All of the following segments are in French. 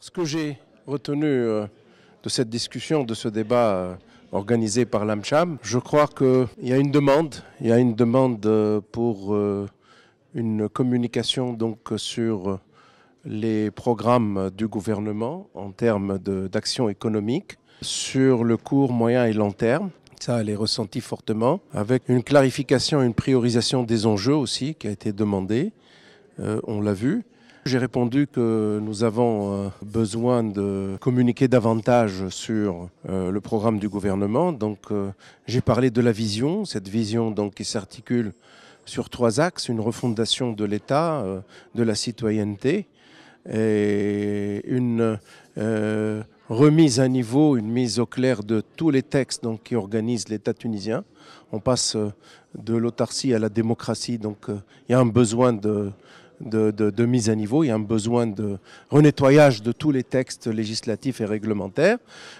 ce que j'ai retenu euh, de cette discussion, de ce débat euh, organisé par l'AMCHAM, je crois qu'il y a une demande, il y a une demande euh, pour une communication donc sur les programmes du gouvernement en termes d'action économique sur le court, moyen et long terme. Ça, elle est ressentie fortement, avec une clarification, une priorisation des enjeux aussi qui a été demandée, on l'a vu. J'ai répondu que nous avons euh, besoin de communiquer davantage sur euh, le programme du gouvernement. Donc, euh, j'ai parlé de la vision, cette vision donc qui s'articule sur trois axes une refondation de l'État, de la citoyenneté et une remise à niveau, une mise au clair de tous les textes donc, qui organisent l'État tunisien. On passe de l'autarcie à la démocratie, donc il y a un besoin de de, mise à niveau, il y a un besoin de renettoyage de tous les textes législatifs et réglementaires.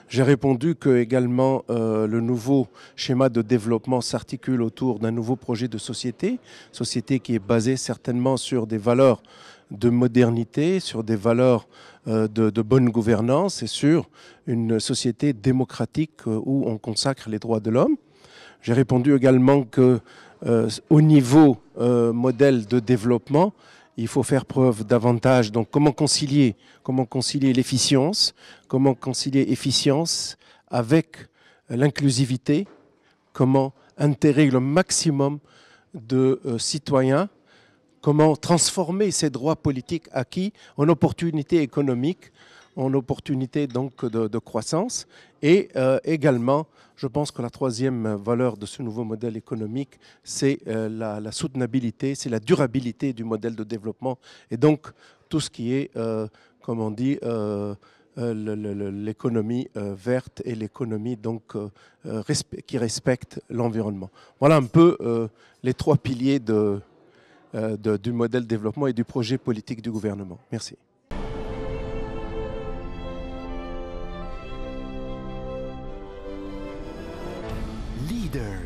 J'ai répondu que également euh, le nouveau schéma de développement s'articule autour d'un nouveau projet de société, société qui est basée certainement sur des valeurs de modernité, sur des valeurs euh, de, bonne gouvernance et sur une société démocratique euh, où on consacre les droits de l'homme. J'ai répondu également que au niveau modèle de développement, il faut faire preuve davantage. Donc comment concilier Comment concilier l'efficience Comment concilier efficience avec l'inclusivité Comment intégrer le maximum de euh, citoyens Comment transformer ces droits politiques acquis en opportunités économiques en opportunité donc de, croissance. Et euh, également, je pense que la troisième valeur de ce nouveau modèle économique, c'est euh, la, soutenabilité, c'est la durabilité du modèle de développement. Et donc, tout ce qui est, euh, comme on dit, l'économie verte et l'économie donc qui respecte l'environnement. Voilà un peu les trois piliers de, du modèle développement et du projet politique du gouvernement. Merci. leader.